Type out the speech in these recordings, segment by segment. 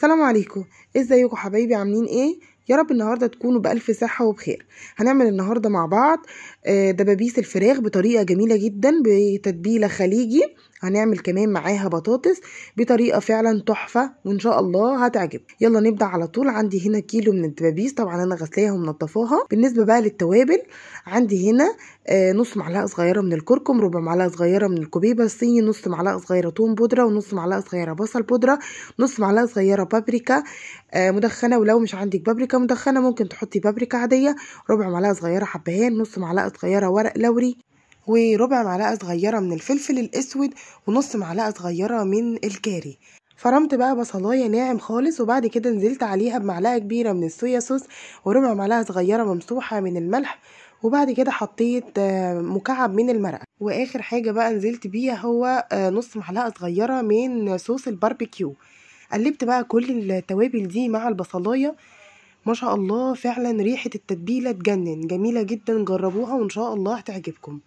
سلام عليكم ازيكم حبايبي عاملين ايه يا رب النهارده تكونوا بألف صحة وبخير هنعمل النهارده مع بعض آه، دبابيس الفراخ بطريقة جميلة جدا بتتبيلة خليجي هنعمل كمان معاها بطاطس بطريقة فعلا تحفة وان شاء الله هتعجب يلا نبدأ على طول عندي هنا كيلو من الدبابيس طبعا انا غسلاها ومنضفاها بالنسبة بقى للتوابل عندي هنا آه، نص معلقة صغيرة من الكركم ربع معلقة صغيرة من الكبيبة الصيني نص معلقة صغيرة توم بودرة ونص معلقة صغيرة بصل بودرة نص معلقة صغيرة بابريكا آه، مدخنة ولو مش عندك بابريكا مدخنة ممكن تحطي بابريكا عادية ربع معلقة صغيرة حبهان نص معلقة صغيرة ورق لوري وربع معلقة صغيرة من الفلفل الأسود ونص معلقة صغيرة من الكاري فرمت بقى بصلايه ناعم خالص وبعد كده نزلت عليها بمعلقه كبيره من الصويا صوص وربع معلقه صغيره ممسوحه من الملح وبعد كده حطيت آه، مكعب من المرقه واخر حاجه بقى نزلت بيها هو آه، نص معلقه صغيره من صوص الباربيكيو قلبت بقى كل التوابل دي مع البصلايه ما شاء الله فعلا ريحه التتبيله تجنن جميله جدا جربوها وان شاء الله هتعجبكم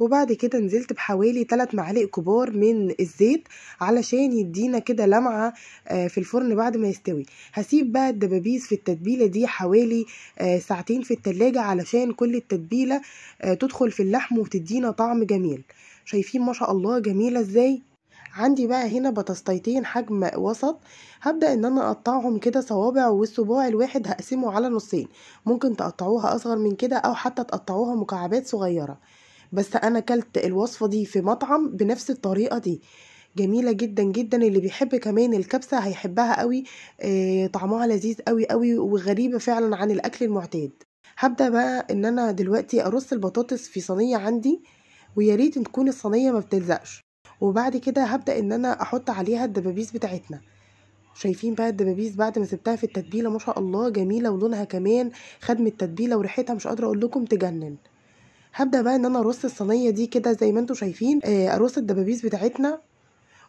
وبعد كده نزلت بحوالي 3 معالق كبار من الزيت علشان يدينا كده لمعة آه، في الفرن بعد ما يستوي هسيب بقى الدبابيس في التتبيلة دي حوالي آه، ساعتين في التلاجة علشان كل التتبيلة آه، تدخل في اللحم وتدينا طعم جميل شايفين ما شاء الله جميلة ازاي عندي بقى هنا بطاطايتين حجم وسط هبدأ ان انا اقطعهم كده صوابع والصباع الواحد هقسمه على نصين ممكن تقطعوها اصغر من كده او حتى تقطعوها مكعبات صغيرة بس انا كلت الوصفه دي في مطعم بنفس الطريقه دي جميلة جدا جدا اللي بيحب كمان الكبسة هيحبها قوي آه، طعمها لذيذ قوي قوي وغريبة فعلا عن الأكل المعتاد هبدأ بقى إن أنا دلوقتي أرص البطاطس في صينية عندي ويا ريت تكون الصينية ما بتلزقش وبعد كده هبدأ إن أنا أحط عليها الدبابيس بتاعتنا شايفين بقى الدبابيس بعد ما سبتها في التتبيله ما شاء الله جميله ولونها كمان خدمه التتبيله وريحتها مش قادره اقول لكم تجنن هبدا بقى ان انا ارص الصينيه دي كده زي ما انتم شايفين آه، ارص الدبابيس بتاعتنا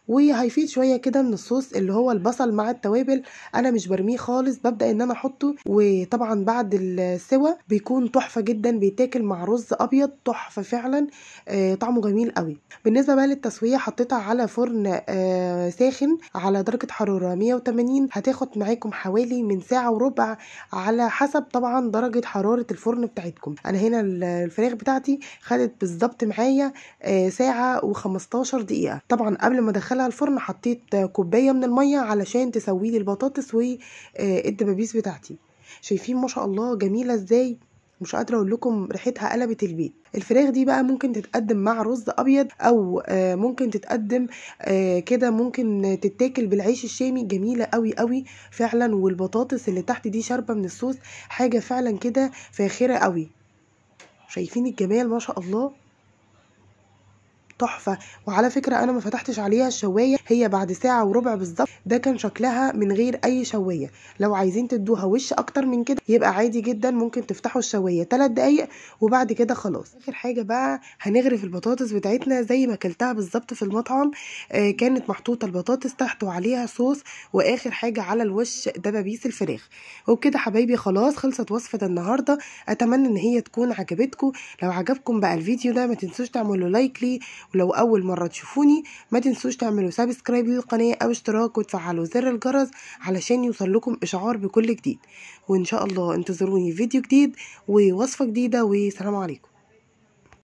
وهيفيد شويه كده من الصوص اللي هو البصل مع التوابل انا مش برميه خالص ببدا ان انا احطه وطبعا بعد السوى بيكون تحفه جدا بيتاكل مع رز ابيض تحفه فعلا آه، طعمه جميل قوي بالنسبه بقى للتسويه حطيتها على فرن آه، ساخن على درجه حراره 180 هتاخد معاكم حوالي من ساعه وربع على حسب طبعا درجه حراره الفرن بتاعتكم انا هنا الفراخ بتاعتي خدت بالظبط معايا آه، ساعه و15 دقيقه طبعا قبل ما ادخل بدخلها الفرن حطيت كوبايه من الميه علشان تسوي لي البطاطس والدبابيس آه، بتاعتي شايفين ما شاء الله جميله ازاي مش قادره اقول لكم ريحتها قلبت البيت الفراخ دي بقى ممكن تتقدم مع رز ابيض او آه، ممكن تتقدم آه، كده ممكن تتاكل بالعيش الشامي جميله قوي قوي فعلا والبطاطس اللي تحت دي شاربه من الصوص حاجه فعلا كده فاخره قوي شايفين الجمال ما شاء الله تحفه وعلى فكره انا ما فتحتش عليها الشوايه هي بعد ساعه وربع بالظبط ده كان شكلها من غير اي شوايه لو عايزين تدوها وش اكتر من كده يبقى عادي جدا ممكن تفتحوا الشوايه 3 دقايق وبعد كده خلاص اخر حاجه بقى هنغرف البطاطس بتاعتنا زي ما اكلتها بالظبط في المطعم آه كانت محطوطه البطاطس تحت وعليها صوص واخر حاجه على الوش دبابيس الفراخ وبكده حبايبي خلاص خلصت وصفه النهارده اتمنى ان هي تكون عجبتكم لو عجبكم بقى الفيديو ده ما تنسوش تعملوا لايك ليه ولو اول مره تشوفوني ما تنسوش تعملوا سبسكرايب للقناه او اشتراك وتفعلوا زر الجرس علشان يوصل لكم اشعار بكل جديد وان شاء الله انتظروني فيديو جديد ووصفه جديده والسلام عليكم